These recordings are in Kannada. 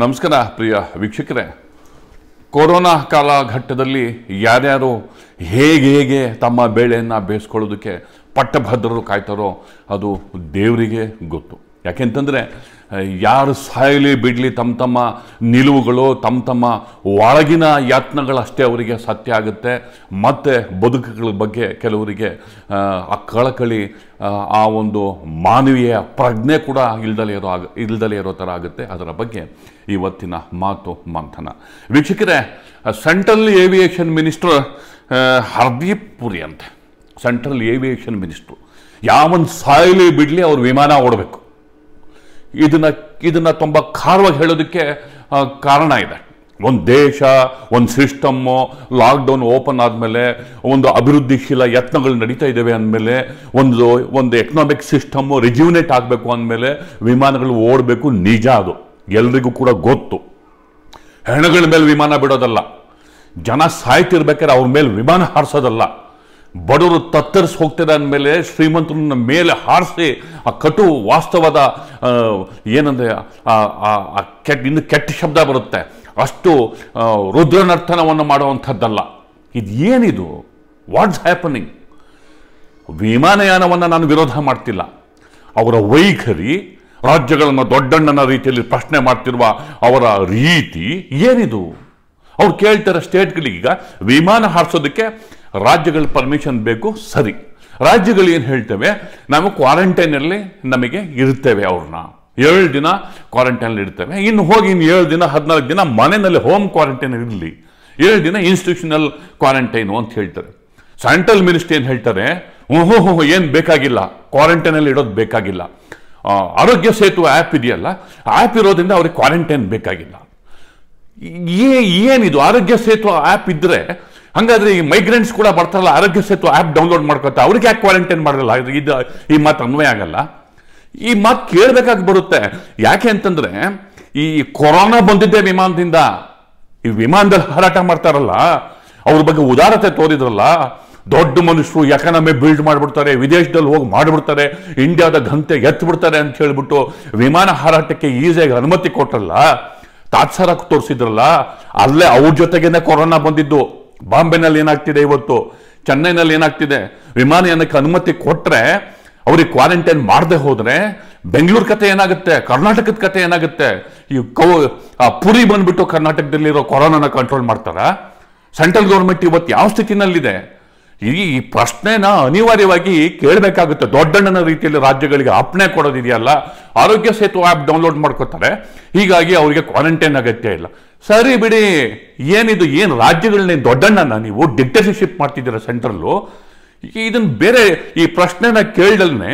ನಮಸ್ಕಾರ ಪ್ರಿಯ ವೀಕ್ಷಕರೇ ಕೊರೋನಾ ಕಾಲಘಟ್ಟದಲ್ಲಿ ಯಾರ್ಯಾರು ಹೇಗೆ ಹೇಗೆ ತಮ್ಮ ಬೇಳೆಯನ್ನು ಬೇಯಿಸ್ಕೊಳ್ಳೋದಕ್ಕೆ ಪಟ್ಟಭದ್ರರು ಕಾಯ್ತಾರೋ ಅದು ದೇವರಿಗೆ ಗೊತ್ತು ಯಾಕೆಂತಂದರೆ ಯಾರು ಸಾಯಲಿ ಬಿಡಲಿ ತಮ್ಮ ತಮ್ಮ ನಿಲುವುಗಳು ತಮ್ಮ ತಮ್ಮ ಒಳಗಿನ ಯತ್ನಗಳಷ್ಟೇ ಅವರಿಗೆ ಸತ್ಯ ಆಗುತ್ತೆ ಮತ್ತು ಬದುಕುಗಳ ಬಗ್ಗೆ ಕೆಲವರಿಗೆ ಆ ಕಳಕಳಿ ಆ ಒಂದು ಮಾನವೀಯ ಪ್ರಜ್ಞೆ ಕೂಡ ಇಲ್ದಲೇ ಇರೋ ಆಗ ಇಲ್ದಲೇ ಇರೋ ಥರ ಆಗುತ್ತೆ ಅದರ ಬಗ್ಗೆ ಇವತ್ತಿನ ಮಾತು ಮಂಥನ ವೀಕ್ಷಕರೇ central aviation minister Hardeep Puri ಅಂತೆ ಸೆಂಟ್ರಲ್ ಏವಿಯೇಷನ್ ಮಿನಿಸ್ಟ್ರು ಯಾವೊಂದು ಸಾಯಲಿ ಬಿಡಲಿ ಅವ್ರ ವಿಮಾನ ಓಡಬೇಕು ಇದನ್ನು ಇದನ್ನು ತುಂಬ ಖಾರವಾಗಿ ಹೇಳೋದಕ್ಕೆ ಕಾರಣ ಇದೆ ಒಂದು ದೇಶ ಒಂದು ಸಿಸ್ಟಮ್ಮು ಲಾಕ್ಡೌನ್ ಓಪನ್ ಆದಮೇಲೆ ಒಂದು ಅಭಿವೃದ್ಧಿಶೀಲ ಯತ್ನಗಳು ನಡೀತಾ ಇದ್ದಾವೆ ಅಂದಮೇಲೆ ಒಂದು ಒಂದು ಎಕನಾಮಿಕ್ ಸಿಸ್ಟಮ್ಮು ರಿಜ್ಯೂನೇಟ್ ಆಗಬೇಕು ಅಂದಮೇಲೆ ವಿಮಾನಗಳು ಓಡಬೇಕು ನಿಜ ಅದು ಎಲ್ರಿಗೂ ಕೂಡ ಗೊತ್ತು ಹೆಣಗಳ ಮೇಲೆ ವಿಮಾನ ಬಿಡೋದಲ್ಲ ಜನ ಸಾಯ್ತಿರ್ಬೇಕಾದ್ರೆ ಅವ್ರ ಮೇಲೆ ವಿಮಾನ ಹಾರಿಸೋದಲ್ಲ ಬಡವರು ತತ್ತರಿಸಿ ಹೋಗ್ತಾರೆ ಅಂದಮೇಲೆ ಶ್ರೀಮಂತರನ್ನ ಮೇಲೆ ಹಾರಿಸಿ ಆ ಕಟು ವಾಸ್ತವದ ಏನಂದರೆ ಆ ಕೆಟ್ಟ ಇನ್ನು ಕೆಟ್ಟ ಶಬ್ದ ಬರುತ್ತೆ ಅಷ್ಟು ರುದ್ರನರ್ತನವನ್ನು ಮಾಡುವಂಥದ್ದಲ್ಲ ಇದು ಏನಿದು ವಾಟ್ಸ್ ಹ್ಯಾಪನಿಂಗ್ ವಿಮಾನಯಾನವನ್ನು ನಾನು ವಿರೋಧ ಮಾಡ್ತಿಲ್ಲ ಅವರ ವೈಖರಿ ರಾಜ್ಯಗಳನ್ನು ದೊಡ್ಡಣ್ಣನ ರೀತಿಯಲ್ಲಿ ಪ್ರಶ್ನೆ ಮಾಡ್ತಿರುವ ಅವರ ರೀತಿ ಏನಿದು ಅವ್ರು ಕೇಳ್ತಾರೆ ಸ್ಟೇಟ್ಗಳಿಗೀಗ ಈಗ ವಿಮಾನ ಹಾರಿಸೋದಕ್ಕೆ ರಾಜ್ಯಗಳ ಪರ್ಮಿಷನ್ ಬೇಕು ಸರಿ ರಾಜ್ಯಗಳು ಏನು ಹೇಳ್ತೇವೆ ನಾವು ಕ್ವಾರಂಟೈನಲ್ಲಿ ನಮಗೆ ಇರ್ತೇವೆ ಅವ್ರನ್ನ ಏಳು ದಿನ ಕ್ವಾರಂಟೈನಲ್ಲಿ ಇರ್ತೇವೆ ಇನ್ನು ಹೋಗಿ ಇನ್ನು ಏಳು ದಿನ ಹದಿನಾಲ್ಕು ದಿನ ಮನೆಯಲ್ಲಿ ಹೋಮ್ ಕ್ವಾರಂಟೈನ್ ಇರಲಿ ಏಳು ದಿನ ಇನ್ಸ್ಟಿಟ್ಯೂಷನಲ್ ಕ್ವಾರಂಟೈನು ಅಂತ ಹೇಳ್ತಾರೆ ಸೆಂಟ್ರಲ್ ಮಿನಿಸ್ಟ್ರಿ ಏನು ಹೇಳ್ತಾರೆ ಓಹೋ ಹೋ ಏನು ಬೇಕಾಗಿಲ್ಲ ಕ್ವಾರಂಟೈನಲ್ಲಿ ಇಡೋದು ಬೇಕಾಗಿಲ್ಲ ಆರೋಗ್ಯ ಸೇತು ಆ್ಯಪ್ ಇದೆಯಲ್ಲ ಆ್ಯಪ್ ಇರೋದ್ರಿಂದ ಅವ್ರಿಗೆ ಕ್ವಾರಂಟೈನ್ ಬೇಕಾಗಿಲ್ಲ ಏನಿದು ಆರೋಗ್ಯ ಸೇತು ಆ್ಯಪ್ ಇದ್ದರೆ ಹಂಗಾದ್ರೆ ಈ ಮೈಗ್ರೆಂಟ್ಸ್ ಕೂಡ ಬರ್ತಾರಲ್ಲ ಆರೋಗ್ಯ ಸೇತು ಆ್ಯಪ್ ಡೌನ್ಲೋಡ್ ಮಾಡ್ಕೊತಾ ಅವ್ರಿಗೆ ಯಾಕೆ ಕ್ವಾರಂಟೈನ್ ಮಾಡಲ್ಲ ಇದು ಈ ಮಾತು ಅನ್ವಯ ಆಗಲ್ಲ ಈ ಮಾತು ಕೇಳಬೇಕಾಗಿ ಬರುತ್ತೆ ಯಾಕೆ ಅಂತಂದ್ರೆ ಈ ಕೊರೋನಾ ಬಂದಿದ್ದೆ ವಿಮಾನದಿಂದ ಈ ವಿಮಾನದಲ್ಲಿ ಹಾರಾಟ ಮಾಡ್ತಾರಲ್ಲ ಅವ್ರ ಬಗ್ಗೆ ಉದಾರತೆ ತೋರಿದ್ರಲ್ಲ ದೊಡ್ಡ ಮನುಷ್ಯರು ಎಕನಮಿ ಬಿಲ್ಡ್ ಮಾಡಿಬಿಡ್ತಾರೆ ವಿದೇಶದಲ್ಲಿ ಹೋಗಿ ಮಾಡಿಬಿಡ್ತಾರೆ ಇಂಡಿಯಾದ ಎತ್ತಿ ಬಿಡ್ತಾರೆ ಅಂತ ಹೇಳಿಬಿಟ್ಟು ವಿಮಾನ ಹಾರಾಟಕ್ಕೆ ಈಸಿಯಾಗಿ ಅನುಮತಿ ಕೊಟ್ರಲ್ಲ ತಾತ್ಸಾರಕ್ಕೆ ತೋರಿಸಿದ್ರಲ್ಲ ಅಲ್ಲೇ ಅವ್ರ ಜೊತೆಗೇನೆ ಕೊರೋನಾ ಬಂದಿದ್ದು ಬಾಂಬೆನಲ್ಲಿ ಏನಾಗ್ತಿದೆ ಇವತ್ತು ಚೆನ್ನೈನಲ್ಲಿ ಏನಾಗ್ತಿದೆ ವಿಮಾನಯಾನಕ್ಕೆ ಅನುಮತಿ ಕೊಟ್ಟರೆ ಅವ್ರಿಗೆ ಕ್ವಾರಂಟೈನ್ ಮಾಡದೆ ಹೋದರೆ ಬೆಂಗಳೂರು ಕತೆ ಏನಾಗುತ್ತೆ ಕರ್ನಾಟಕದ ಕತೆ ಏನಾಗುತ್ತೆ ಈ ಕೌ ಪುರಿ ಬಂದ್ಬಿಟ್ಟು ಕರ್ನಾಟಕದಲ್ಲಿರೋ ಕೊರೋನಾನ ಕಂಟ್ರೋಲ್ ಮಾಡ್ತಾರಾ ಸೆಂಟ್ರಲ್ ಗೌರ್ಮೆಂಟ್ ಇವತ್ತು ಯಾವ ಸ್ಥಿತಿನಲ್ಲಿದೆ ಈ ಈ ಪ್ರಶ್ನೆನ ಅನಿವಾರ್ಯವಾಗಿ ಕೇಳಬೇಕಾಗುತ್ತೆ ದೊಡ್ಡಣ್ಣನ ರೀತಿಯಲ್ಲಿ ರಾಜ್ಯಗಳಿಗೆ ಅಪ್ಣೆ ಕೊಡೋದಿದೆಯಲ್ಲ ಆರೋಗ್ಯ ಸೇತು ಆ್ಯಪ್ ಡೌನ್ಲೋಡ್ ಮಾಡ್ಕೋತಾರೆ ಹೀಗಾಗಿ ಅವರಿಗೆ ಕ್ವಾರಂಟೈನ್ ಅಗತ್ಯ ಇಲ್ಲ ಸರಿ ಬಿಡಿ ಏನಿದು ಏನು ರಾಜ್ಯಗಳನ್ನ ದೊಡ್ಡಣ್ಣನ ನೀವು ಡಿಕ್ಟೇಟರ್ಶಿಪ್ ಮಾಡ್ತಿದ್ದೀರ ಸೆಂಟ್ರಲ್ಲು ಇದನ್ನು ಬೇರೆ ಈ ಪ್ರಶ್ನೆನ ಕೇಳಲ್ನೇ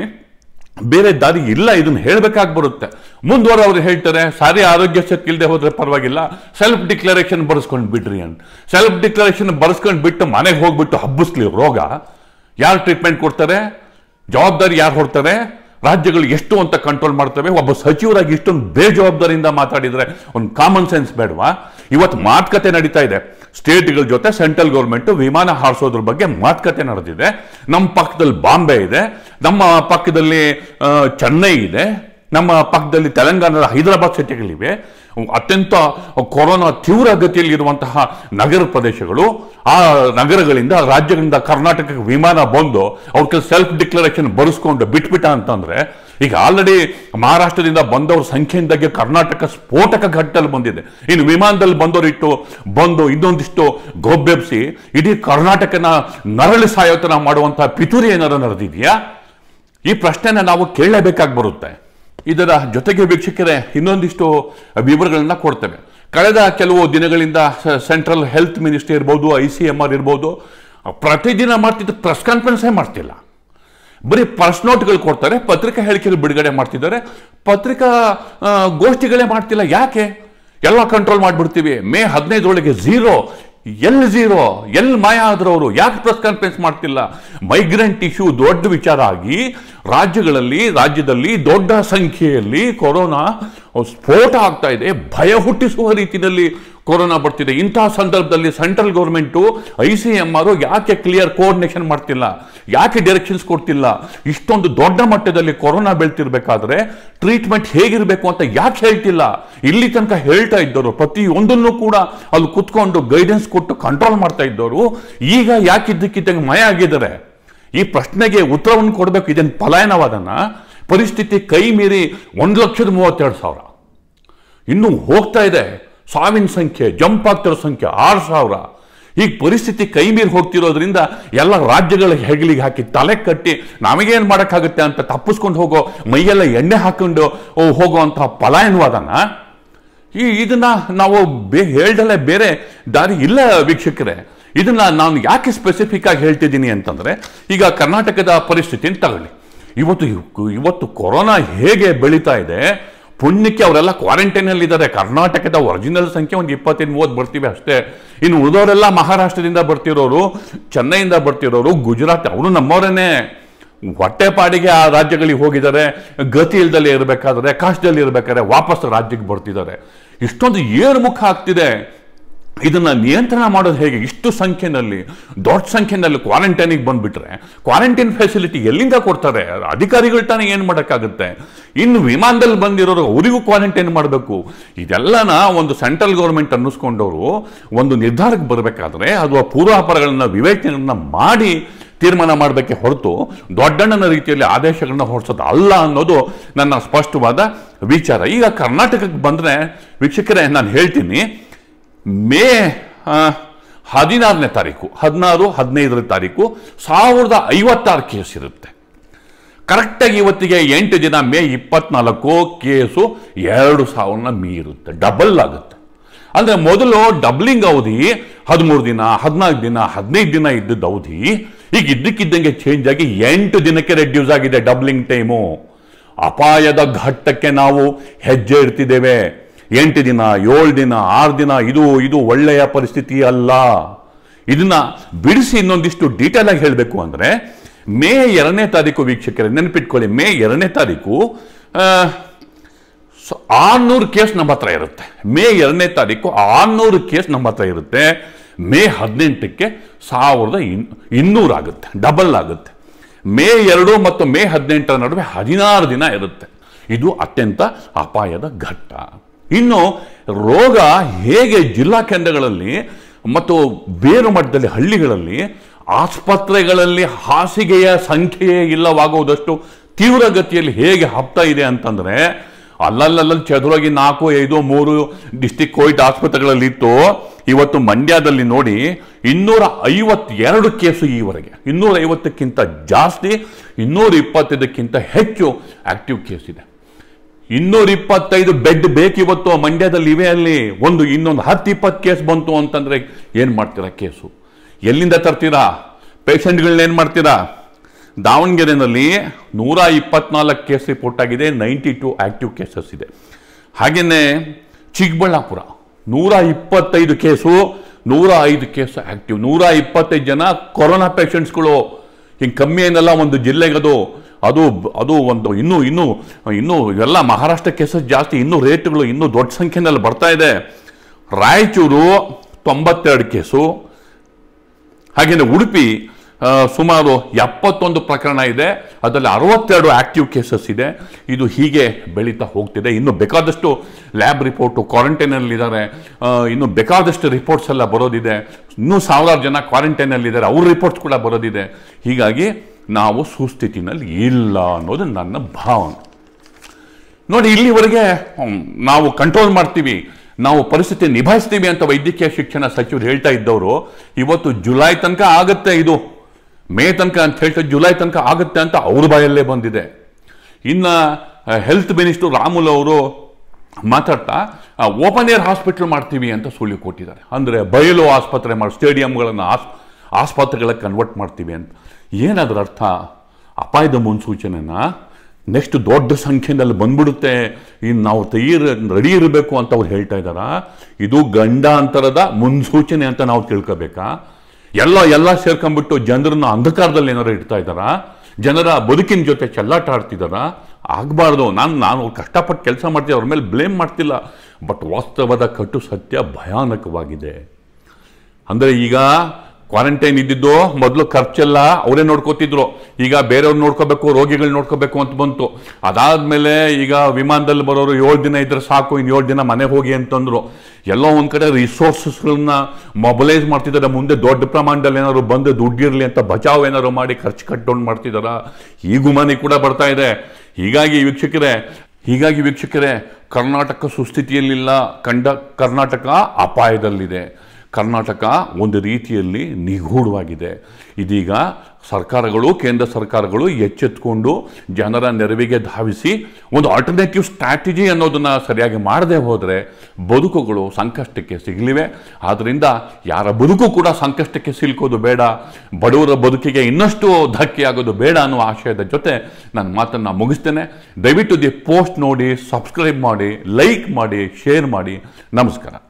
ಬೇರೆ ದಾರಿ ಇಲ್ಲ ಇದನ್ನು ಹೇಳಬೇಕಾಗಿ ಬರುತ್ತೆ ಮುಂದುವರೆ ಅವ್ರು ಹೇಳ್ತಾರೆ ಸಾರಿ ಆರೋಗ್ಯ ಇಲ್ಲದೆ ಹೋದರೆ ಪರವಾಗಿಲ್ಲ ಸೆಲ್ಫ್ ಡಿಕ್ಲರೇಷನ್ ಬರ್ಸ್ಕೊಂಡು ಬಿಡ್ರಿ ಅಂತ ಸೆಲ್ಫ್ ಡಿಕ್ಲರೇಷನ್ ಬರ್ಸ್ಕೊಂಡು ಬಿಟ್ಟು ಮನೆಗೆ ಹೋಗ್ಬಿಟ್ಟು ಹಬ್ಬಿಸ್ಲಿ ರೋಗ ಯಾರು ಟ್ರೀಟ್ಮೆಂಟ್ ಕೊಡ್ತಾರೆ ಜವಾಬ್ದಾರಿ ಯಾರು ಹೊಡ್ತಾರೆ ರಾಜ್ಯಗಳು ಎಷ್ಟು ಅಂತ ಕಂಟ್ರೋಲ್ ಮಾಡ್ತವೆ ಒಬ್ಬ ಸಚಿವರಾಗಿ ಇಷ್ಟೊಂದು ಬೇಜವಾಬ್ದಾರಿಯಿಂದ ಮಾತಾಡಿದರೆ ಒಂದು ಕಾಮನ್ ಸೆನ್ಸ್ ಬೇಡವಾ ಇವತ್ತು ಮಾತುಕತೆ ನಡೀತಾ ಇದೆ ಸ್ಟೇಟ್ಗಳ ಜೊತೆ ಸೆಂಟ್ರಲ್ ಗೌರ್ಮೆಂಟ್ ವಿಮಾನ ಹಾರಿಸೋದ್ರ ಬಗ್ಗೆ ಮಾತುಕತೆ ನಡೆದಿದೆ ನಮ್ಮ ಪಕ್ಕದಲ್ಲಿ ಬಾಂಬೆ ಇದೆ ನಮ್ಮ ಪಕ್ಕದಲ್ಲಿ ಚೆನ್ನೈ ಇದೆ ನಮ್ಮ ಪಕ್ಕದಲ್ಲಿ ತೆಲಂಗಾಣದ ಹೈದರಾಬಾದ್ ಸಿಟಿಗಳಿವೆ ಅತ್ಯಂತ ಕೊರೋನಾ ತೀವ್ರ ಇರುವಂತಹ ನಗರ ಪ್ರದೇಶಗಳು ಆ ನಗರಗಳಿಂದ ರಾಜ್ಯಗಳಿಂದ ಕರ್ನಾಟಕಕ್ಕೆ ವಿಮಾನ ಬಂದು ಅವ್ರ ಸೆಲ್ಫ್ ಡಿಕ್ಲರೇಷನ್ ಬರೆಸ್ಕೊಂಡು ಬಿಟ್ಬಿಟ್ಟ ಅಂತಂದ್ರೆ ಈಗ ಆಲ್ರೆಡಿ ಮಹಾರಾಷ್ಟ್ರದಿಂದ ಬಂದವ್ರ ಸಂಖ್ಯೆಯಿಂದಾಗಿ ಕರ್ನಾಟಕ ಸ್ಫೋಟಕ ಘಟ್ಟದಲ್ಲಿ ಬಂದಿದೆ ಇನ್ನು ವಿಮಾನದಲ್ಲಿ ಬಂದವರಿಟ್ಟು ಬಂದು ಇನ್ನೊಂದಿಷ್ಟು ಗೊಬ್ಬೆಬ್ಸಿ ಇಡೀ ಕರ್ನಾಟಕನ ನರಳಿ ಸಾಯೋತನ ಮಾಡುವಂತಹ ಪಿತೂರಿ ಏನಾರು ನಡೆದಿದೆಯಾ ಈ ಪ್ರಶ್ನೆನ ನಾವು ಕೇಳಲೇಬೇಕಾಗಿ ಬರುತ್ತೆ ಇದರ ಜೊತೆಗೆ ವೀಕ್ಷಕರೇ ಇನ್ನೊಂದಿಷ್ಟು ವಿವರಗಳನ್ನು ಕೊಡ್ತೇವೆ ಕಳೆದ ಕೆಲವು ದಿನಗಳಿಂದ ಸೆಂಟ್ರಲ್ ಹೆಲ್ತ್ ಮಿನಿಸ್ಟ್ರಿ ಇರ್ಬೋದು ಐ ಸಿ ಎಮ್ ಆರ್ ಇರ್ಬೋದು ಪ್ರತಿದಿನ ಮಾಡ್ತಿದ್ದ ಪ್ರೆಸ್ ಕಾನ್ಫರೆನ್ಸೇ ಮಾಡ್ತಿಲ್ಲ ಬರೀ ಪ್ರೆಸ್ ನೋಟ್ಗಳು ಕೊಡ್ತಾರೆ ಪತ್ರಿಕಾ ಹೇಳಿಕೆಗಳು ಬಿಡುಗಡೆ ಮಾಡ್ತಿದ್ದಾರೆ ಪತ್ರಿಕಾ ಗೋಷ್ಠಿಗಳೇ ಮಾಡ್ತಿಲ್ಲ ಯಾಕೆ ಎಲ್ಲ ಕಂಟ್ರೋಲ್ ಮಾಡಿಬಿಡ್ತೀವಿ ಮೇ ಹದಿನೈದರೊಳಗೆ ಝೀರೋ ಎಲ್ ಝೀರೋ ಎಲ್ ಮಾಯ ಆದ್ರವರು ಯಾಕೆ ಪ್ರೆಸ್ ಕಾನ್ಫರೆನ್ಸ್ ಮಾಡ್ತಿಲ್ಲ ಮೈಗ್ರೆಂಟ್ ಇಶ್ಯೂ ದೊಡ್ಡ ವಿಚಾರ ಆಗಿ ರಾಜ್ಯಗಳಲ್ಲಿ ರಾಜ್ಯದಲ್ಲಿ ದೊಡ್ಡ ಸಂಖ್ಯೆಯಲ್ಲಿ ಕೊರೋನಾ ಸ್ಫೋಟ ಆಗ್ತಾ ಇದೆ ಭಯ ಹುಟ್ಟಿಸುವ ರೀತಿಯಲ್ಲಿ ಕೊರೋನಾ ಬರ್ತಿದೆ ಇಂತಹ ಸಂದರ್ಭದಲ್ಲಿ central government I C M R ಯಾಕೆ ಕ್ಲಿಯರ್ ಕೋಆರ್ಡಿನೇಷನ್ ಮಾಡ್ತಿಲ್ಲ ಯಾಕೆ ಡೈರೆಕ್ಷನ್ಸ್ ಕೊಡ್ತಿಲ್ಲ ಇಷ್ಟೊಂದು ದೊಡ್ಡ ಮಟ್ಟದಲ್ಲಿ ಕೊರೋನಾ ಬೆಳ್ತಿರ್ಬೇಕಾದ್ರೆ ಟ್ರೀಟ್ಮೆಂಟ್ ಹೇಗಿರಬೇಕು ಅಂತ ಯಾಕೆ ಹೇಳ್ತಿಲ್ಲ ಇಲ್ಲಿ ತನಕ ಹೇಳ್ತಾ ಇದ್ದವರು ಪ್ರತಿಯೊಂದನ್ನು ಕೂಡ ಅಲ್ಲಿ ಕುತ್ಕೊಂಡು ಗೈಡೆನ್ಸ್ ಕೊಟ್ಟು ಕಂಟ್ರೋಲ್ ಮಾಡ್ತಾ ಇದ್ದವರು ಈಗ ಯಾಕಿದ್ದಕ್ಕಿದ್ದಂಗೆ ಮಯ ಆಗಿದ್ದಾರೆ ಈ ಪ್ರಶ್ನೆಗೆ ಉತ್ತರವನ್ನು ಕೊಡಬೇಕು ಇದೇನು ಪಲಾಯನವಾದನ ಪರಿಸ್ಥಿತಿ ಕೈ ಮೀರಿ ಒಂದು ಲಕ್ಷದ ಮೂವತ್ತೆರಡು ಸಾವಿರ ಇನ್ನೂ ಹೋಗ್ತಾ ಇದೆ ಸಾವಿನ ಸಂಖ್ಯೆ ಜಂಪ್ ಆಗ್ತಿರೋ ಸಂಖ್ಯೆ ಆರು ಸಾವಿರ ಈಗ ಪರಿಸ್ಥಿತಿ ಕೈ ಮೀರಿ ಹೋಗ್ತಿರೋದ್ರಿಂದ ಎಲ್ಲ ರಾಜ್ಯಗಳ ಹೆಗಲಿಗೆ ಹಾಕಿ ತಲೆ ಕಟ್ಟಿ ನಮಗೇನು ಮಾಡೋಕ್ಕಾಗುತ್ತೆ ಅಂತ ತಪ್ಪಿಸ್ಕೊಂಡು ಹೋಗೋ ಮೈಯೆಲ್ಲ ಎಣ್ಣೆ ಹಾಕೊಂಡು ಹೋಗುವಂತಹ ಪಲಾಯನವಾದನ ಈ ಇದನ್ನ ನಾವು ಬೇ ಹೇಳ್ದಲ್ಲೇ ಬೇರೆ ದಾರಿ ಇಲ್ಲ ವೀಕ್ಷಕರೇ ಇದನ್ನ ನಾನು ಯಾಕೆ ಸ್ಪೆಸಿಫಿಕ್ ಆಗಿ ಹೇಳ್ತಿದ್ದೀನಿ ಅಂತಂದ್ರೆ ಈಗ ಕರ್ನಾಟಕದ ಪರಿಸ್ಥಿತಿನ ತಗೊಳ್ಳಿ ಇವತ್ತು ಇವತ್ತು ಕೊರೋನಾ ಹೇಗೆ ಬೆಳೀತಾ ಇದೆ ಪುಣ್ಯಕ್ಕೆ ಅವರೆಲ್ಲ ಕ್ವಾರಂಟೈನಲ್ಲಿ ಇದ್ದಾರೆ ಕರ್ನಾಟಕದ ಒರಿಜಿನಲ್ ಸಂಖ್ಯೆ ಒಂದು ಇಪ್ಪತ್ತೈದು ಮೂವತ್ತು ಬರ್ತೀವಿ ಅಷ್ಟೇ ಇನ್ನು ಉಳಿದವರೆಲ್ಲ ಮಹಾರಾಷ್ಟ್ರದಿಂದ ಬರ್ತಿರೋರು ಚೆನ್ನೈಯಿಂದ ಬರ್ತಿರೋರು ಗುಜರಾತ್ ಅವರು ನಮ್ಮವರೇ ಹೊಟ್ಟೆಪಾಡಿಗೆ ಆ ರಾಜ್ಯಗಳಿಗೆ ಹೋಗಿದ್ದಾರೆ ಗತಿ ಇಲ್ದಲ್ಲೇ ಇರಬೇಕಾದ್ರೆ ಕಾಶ್ದಲ್ಲಿ ಇರಬೇಕಾದ್ರೆ ವಾಪಸ್ ರಾಜ್ಯಕ್ಕೆ ಬರ್ತಿದ್ದಾರೆ ಇಷ್ಟೊಂದು ಏರ್ಮುಖ ಆಗ್ತಿದೆ ಇದನ್ನು ನಿಯಂತ್ರಣ ಮಾಡೋದು ಹೇಗೆ ಇಷ್ಟು ಸಂಖ್ಯೆಯಲ್ಲಿ ದೊಡ್ಡ ಸಂಖ್ಯೆಯಲ್ಲಿ ಕ್ವಾರಂಟೈನಿಗೆ ಬಂದುಬಿಟ್ರೆ ಕ್ವಾರಂಟೈನ್ ಫೆಸಿಲಿಟಿ ಎಲ್ಲಿಂದ ಕೊಡ್ತಾರೆ ಅಧಿಕಾರಿಗಳ ತಾನೇ ಏನು ಮಾಡೋಕ್ಕಾಗುತ್ತೆ ಇನ್ನು ವಿಮಾನದಲ್ಲಿ ಬಂದಿರೋರು ಅವರಿಗೂ ಕ್ವಾರಂಟೈನ್ ಮಾಡಬೇಕು ಇದೆಲ್ಲನ ಒಂದು ಸೆಂಟ್ರಲ್ ಗೌರ್ಮೆಂಟ್ ಅನ್ನಿಸ್ಕೊಂಡವರು ಒಂದು ನಿರ್ಧಾರಕ್ಕೆ ಬರಬೇಕಾದ್ರೆ ಅಥವಾ ಪೂರ್ವಾಪರಗಳನ್ನು ವಿವೇಚನೆಯನ್ನು ಮಾಡಿ ತೀರ್ಮಾನ ಮಾಡಬೇಕೆ ಹೊರತು ದೊಡ್ಡಣ್ಣನ ರೀತಿಯಲ್ಲಿ ಆದೇಶಗಳನ್ನ ಹೊರಸೋದು ಅಲ್ಲ ಅನ್ನೋದು ನನ್ನ ಸ್ಪಷ್ಟವಾದ ವಿಚಾರ ಈಗ ಕರ್ನಾಟಕಕ್ಕೆ ಬಂದರೆ ವೀಕ್ಷಕರೇ ನಾನು ಹೇಳ್ತೀನಿ ಮೇ ಹದಿನಾರನೇ ತಾರೀಕು ಹದಿನಾರು ಹದಿನೈದನೇ ತಾರೀಕು ಸಾವಿರದ ಐವತ್ತಾರು ಕೇಸ್ ಇರುತ್ತೆ ಕರೆಕ್ಟಾಗಿ ಇವತ್ತಿಗೆ ಎಂಟು ದಿನ ಮೇ ಇಪ್ಪತ್ನಾಲ್ಕು ಕೇಸು ಎರಡು ಸಾವಿರನ ಮೀರುತ್ತೆ ಡಬಲ್ ಆಗುತ್ತೆ ಅಂದರೆ ಮೊದಲು ಡಬ್ಲಿಂಗ್ ಅವಧಿ ಹದಿಮೂರು ದಿನ ಹದಿನಾಲ್ಕು ದಿನ ಹದಿನೈದು ದಿನ ಇದ್ದದ ಅವಧಿ ಈಗ ಇದ್ದಕ್ಕಿದ್ದಂಗೆ ಚೇಂಜ್ ಆಗಿ ಎಂಟು ದಿನಕ್ಕೆ ರೆಡ್ಯೂಸ್ ಆಗಿದೆ ಡಬ್ಲಿಂಗ್ ಟೈಮು ಅಪಾಯದ ಘಟ್ಟಕ್ಕೆ ನಾವು ಹೆಜ್ಜೆ ಇಡ್ತಿದ್ದೇವೆ ಎಂಟು ದಿನ ಏಳು ದಿನ ಆರು ದಿನ ಇದು ಇದು ಒಳ್ಳೆಯ ಪರಿಸ್ಥಿತಿ ಅಲ್ಲ ಇದನ್ನ ಬಿಡಿಸಿ ಇನ್ನೊಂದಿಷ್ಟು ಡೀಟೇಲ್ ಆಗಿ ಹೇಳಬೇಕು ಅಂದರೆ ಮೇ ಎರಡನೇ ತಾರೀಕು ವೀಕ್ಷಕರೇ ನೆನಪಿಟ್ಕೊಳ್ಳಿ ಮೇ ಎರಡನೇ ತಾರೀಕು ಆರ್ನೂರು ಕೇಸ್ ನಮ್ಮ ಹತ್ರ ಇರುತ್ತೆ ಮೇ ಎರಡನೇ ತಾರೀಕು ಆರ್ನೂರು ಕೇಸ್ ನಮ್ಮ ಹತ್ರ ಇರುತ್ತೆ ಮೇ ಹದಿನೆಂಟಕ್ಕೆ ಸಾವಿರದ ಇನ್ನೂರಾಗುತ್ತೆ ಡಬಲ್ ಆಗುತ್ತೆ ಮೇ ಎರಡು ಮತ್ತು ಮೇ ಹದಿನೆಂಟರ ನಡುವೆ ಹದಿನಾರು ದಿನ ಇರುತ್ತೆ ಇದು ಅತ್ಯಂತ ಅಪಾಯದ ಘಟ್ಟ ಇನ್ನು ರೋಗ ಹೇಗೆ ಜಿಲ್ಲಾ ಕೇಂದ್ರಗಳಲ್ಲಿ ಮತ್ತು ಬೇರು ಮಟ್ಟದಲ್ಲಿ ಹಳ್ಳಿಗಳಲ್ಲಿ ಆಸ್ಪತ್ರೆಗಳಲ್ಲಿ ಹಾಸಿಗೆಯ ಸಂಖ್ಯೆಯೇ ಇಲ್ಲವಾಗುವುದಷ್ಟು ತೀವ್ರಗತಿಯಲ್ಲಿ ಹೇಗೆ ಹಬ್ತಾ ಇದೆ ಅಂತಂದರೆ ಅಲ್ಲಲ್ಲಲ್ಲಿ ಚದುರಾಗಿ ನಾಲ್ಕು ಐದು ಮೂರು ಡಿಸ್ಟಿಕ್ ಕೋವಿಡ್ ಆಸ್ಪತ್ರೆಗಳಲ್ಲಿತ್ತು ಇವತ್ತು ಮಂಡ್ಯದಲ್ಲಿ ನೋಡಿ ಇನ್ನೂರ ಐವತ್ತೆರಡು ಕೇಸು ಈವರೆಗೆ ಇನ್ನೂರ ಐವತ್ತಕ್ಕಿಂತ ಜಾಸ್ತಿ ಇನ್ನೂರ ಇಪ್ಪತ್ತೈದಕ್ಕಿಂತ ಹೆಚ್ಚು ಆಕ್ಟಿವ್ ಕೇಸ್ ಇದೆ ಇನ್ನೂರ ಇಪ್ಪತ್ತೈದು ಬೆಡ್ ಬೇಕಿವತ್ತು ಮಂಡ್ಯದಲ್ಲಿ ಇವೆ ಅಲ್ಲಿ ಒಂದು ಇನ್ನೊಂದು ಹತ್ತು ಇಪ್ಪತ್ತು ಕೇಸ್ ಬಂತು ಅಂತಂದರೆ ಏನು ಮಾಡ್ತೀರಾ ಕೇಸು ಎಲ್ಲಿಂದ ತರ್ತೀರಾ ಏನು ಮಾಡ್ತೀರಾ ದಾವಣಗೆರೆಯಲ್ಲಿ ನೂರ ಇಪ್ಪತ್ನಾಲ್ಕು ಕೇಸ್ ರಿಪೋರ್ಟ್ ಆಗಿದೆ ನೈಂಟಿ ಟು ಆ್ಯಕ್ಟಿವ್ ಕೇಸಸ್ ಇದೆ ಹಾಗೆಯೇ ಚಿಕ್ಕಬಳ್ಳಾಪುರ ನೂರ ಇಪ್ಪತ್ತೈದು ಕೇಸು ನೂರ ಐದು ಕೇಸು ಆ್ಯಕ್ಟಿವ್ ನೂರ ಇಪ್ಪತ್ತೈದು ಜನ ಕೊರೋನಾ ಪೇಷಂಟ್ಸ್ಗಳು ಹಿಂಗೆ ಕಮ್ಮಿ ಏನಲ್ಲ ಒಂದು ಜಿಲ್ಲೆಗದು ಅದು ಅದು ಒಂದು ಇನ್ನೂ ಇನ್ನೂ ಇನ್ನೂ ಇವೆಲ್ಲ ಮಹಾರಾಷ್ಟ್ರ ಕೇಸಸ್ ಜಾಸ್ತಿ ಇನ್ನೂ ರೇಟ್ಗಳು ಇನ್ನೂ ದೊಡ್ಡ ಸಂಖ್ಯೆಯಲ್ಲಿ ಬರ್ತಾ ಇದೆ ರಾಯಚೂರು ತೊಂಬತ್ತೆರಡು ಕೇಸು ಹಾಗೆಯೇ ಉಡುಪಿ ಸುಮಾರು ಎಪ್ಪತ್ತೊಂದು ಪ್ರಕರಣ ಇದೆ ಅದರಲ್ಲಿ ಅರವತ್ತೆರಡು ಆ್ಯಕ್ಟಿವ್ ಕೇಸಸ್ ಇದೆ ಇದು ಹೀಗೆ ಬೆಳೀತಾ ಹೋಗ್ತಿದೆ ಇನ್ನು ಬೇಕಾದಷ್ಟು ಲ್ಯಾಬ್ ರಿಪೋರ್ಟು ಕ್ವಾರಂಟೈನಲ್ಲಿದ್ದಾರೆ ಇನ್ನು ಬೇಕಾದಷ್ಟು ರಿಪೋರ್ಟ್ಸ್ ಎಲ್ಲ ಬರೋದಿದೆ ಇನ್ನೂ ಸಾವಿರಾರು ಜನ ಕ್ವಾರಂಟೈನಲ್ಲಿದ್ದಾರೆ ಅವ್ರ ರಿಪೋರ್ಟ್ಸ್ ಕೂಡ ಬರೋದಿದೆ ಹೀಗಾಗಿ ನಾವು ಸುಸ್ಥಿತಿನಲ್ಲಿ ಇಲ್ಲ ಅನ್ನೋದು ನನ್ನ ಭಾವನೆ ನೋಡಿ ಇಲ್ಲಿವರೆಗೆ ನಾವು ಕಂಟ್ರೋಲ್ ಮಾಡ್ತೀವಿ ನಾವು ಪರಿಸ್ಥಿತಿ ನಿಭಾಯಿಸ್ತೀವಿ ಅಂತ ವೈದ್ಯಕೀಯ ಶಿಕ್ಷಣ ಸಚಿವರು ಹೇಳ್ತಾ ಇದ್ದವರು ಇವತ್ತು ಜುಲೈ ತನಕ ಆಗುತ್ತೆ ಇದು ಮೇ ತನಕ ಅಂತ ಹೇಳ್ತಾ ಜುಲೈ ತನಕ ಆಗುತ್ತೆ ಅಂತ ಅವ್ರ ಬಾಯಲ್ಲೇ ಬಂದಿದೆ ಇನ್ನು ಹೆಲ್ತ್ ಮಿನಿಸ್ಟರ್ ರಾಮುಲ್ ಅವರು ಮಾತಾಡ್ತಾ ಓಪನ್ ಏರ್ ಹಾಸ್ಪಿಟ್ಲ್ ಮಾಡ್ತೀವಿ ಅಂತ ಸುಳ್ಳು ಕೊಟ್ಟಿದ್ದಾರೆ ಅಂದರೆ ಬಯಲು ಆಸ್ಪತ್ರೆ ಮಾಡಿ ಸ್ಟೇಡಿಯಂಗಳನ್ನು ಆಸ್ ಆಸ್ಪತ್ರೆಗಳ ಕನ್ವರ್ಟ್ ಮಾಡ್ತೀವಿ ಅಂತ ಏನಾದ್ರ ಅರ್ಥ ಅಪಾಯದ ಮುನ್ಸೂಚನೆನ ನೆಕ್ಸ್ಟ್ ದೊಡ್ಡ ಸಂಖ್ಯೆಯಲ್ಲಿ ಬಂದ್ಬಿಡುತ್ತೆ ಇನ್ನು ನಾವು ತೈರ್ ರೆಡಿ ಇರಬೇಕು ಅಂತ ಅವ್ರು ಹೇಳ್ತಾ ಇದ್ದಾರ ಇದು ಗಂಡಾಂತರದ ಮುನ್ಸೂಚನೆ ಅಂತ ನಾವು ತಿಳ್ಕೋಬೇಕಾ ಎಲ್ಲ ಎಲ್ಲ ಸೇರ್ಕೊಂಡ್ಬಿಟ್ಟು ಜನರನ್ನ ಅಂಧಕಾರದಲ್ಲಿ ಏನಾರು ಇಡ್ತಾ ಇದ್ದಾರ ಜನರ ಬದುಕಿನ ಜೊತೆ ಚೆಲ್ಲಾಟ ಆಡ್ತಿದ್ದಾರ ಆಗಬಾರ್ದು ನಾನು ನಾನು ಕಷ್ಟಪಟ್ಟು ಕೆಲಸ ಮಾಡ್ತೀನಿ ಅವ್ರ ಮೇಲೆ ಬ್ಲೇಮ್ ಮಾಡ್ತಿಲ್ಲ ಬಟ್ ವಾಸ್ತವದ ಕಟು ಸತ್ಯ ಭಯಾನಕವಾಗಿದೆ ಅಂದರೆ ಈಗ ಕ್ವಾರಂಟೈನ್ ಇದ್ದಿದ್ದು ಮೊದಲು ಖರ್ಚೆಲ್ಲ ಅವರೇ ನೋಡ್ಕೋತಿದ್ರು ಈಗ ಬೇರೆಯವ್ರು ನೋಡ್ಕೋಬೇಕು ರೋಗಿಗಳು ನೋಡ್ಕೋಬೇಕು ಅಂತ ಬಂತು ಅದಾದಮೇಲೆ ಈಗ ವಿಮಾನದಲ್ಲಿ ಬರೋರು ಏಳು ದಿನ ಇದ್ರೆ ಸಾಕು ಇನ್ನು ಏಳು ದಿನ ಮನೆ ಹೋಗಿ ಅಂತಂದ್ರು ಎಲ್ಲೋ ಒಂದು ಕಡೆ ರಿಸೋರ್ಸಸ್ಗಳನ್ನ ಮೊಬಲೈಸ್ ಮಾಡ್ತಿದ್ದಾರೆ ಮುಂದೆ ದೊಡ್ಡ ಪ್ರಮಾಣದಲ್ಲಿ ಏನಾದ್ರು ಬಂದು ದುಡ್ಡಿರಲಿ ಅಂತ ಬಚಾವ್ ಏನಾದ್ರು ಮಾಡಿ ಖರ್ಚು ಕಟ್ಡೌನ್ ಮಾಡ್ತಿದಾರ ಈ ಮನೆ ಕೂಡ ಬರ್ತಾ ಇದೆ ಹೀಗಾಗಿ ವೀಕ್ಷಕರೇ ಹೀಗಾಗಿ ವೀಕ್ಷಕರೇ ಕರ್ನಾಟಕ ಸುಸ್ಥಿತಿಯಲ್ಲಿಲ್ಲ ಕಂಡ ಕರ್ನಾಟಕ ಅಪಾಯದಲ್ಲಿದೆ ಕರ್ನಾಟಕ ಒಂದು ರೀತಿಯಲ್ಲಿ ನಿಗೂಢವಾಗಿದೆ ಇದೀಗ ಸರ್ಕಾರಗಳು ಕೇಂದ್ರ ಸರ್ಕಾರಗಳು ಎಚ್ಚೆತ್ಕೊಂಡು ಜನರ ನೆರವಿಗೆ ಧಾವಿಸಿ ಒಂದು ಆಲ್ಟರ್ನೇಟಿವ್ ಸ್ಟ್ರಾಟಜಿ ಅನ್ನೋದನ್ನು ಸರಿಯಾಗಿ ಮಾಡದೆ ಹೋದರೆ ಬದುಕುಗಳು ಸಂಕಷ್ಟಕ್ಕೆ ಸಿಗಲಿವೆ ಆದ್ದರಿಂದ ಯಾರ ಬದುಕು ಕೂಡ ಸಂಕಷ್ಟಕ್ಕೆ ಸಿಲುಕೋದು ಬೇಡ ಬಡವರ ಬದುಕಿಗೆ ಇನ್ನಷ್ಟು ಆಗೋದು ಬೇಡ ಅನ್ನೋ ಆಶಯದ ಜೊತೆ ನನ್ನ ಮಾತನ್ನು ಮುಗಿಸ್ತೇನೆ ದಯವಿಟ್ಟು ದಿ ಪೋಸ್ಟ್ ನೋಡಿ ಸಬ್ಸ್ಕ್ರೈಬ್ ಮಾಡಿ ಲೈಕ್ ಮಾಡಿ ಶೇರ್ ಮಾಡಿ ನಮಸ್ಕಾರ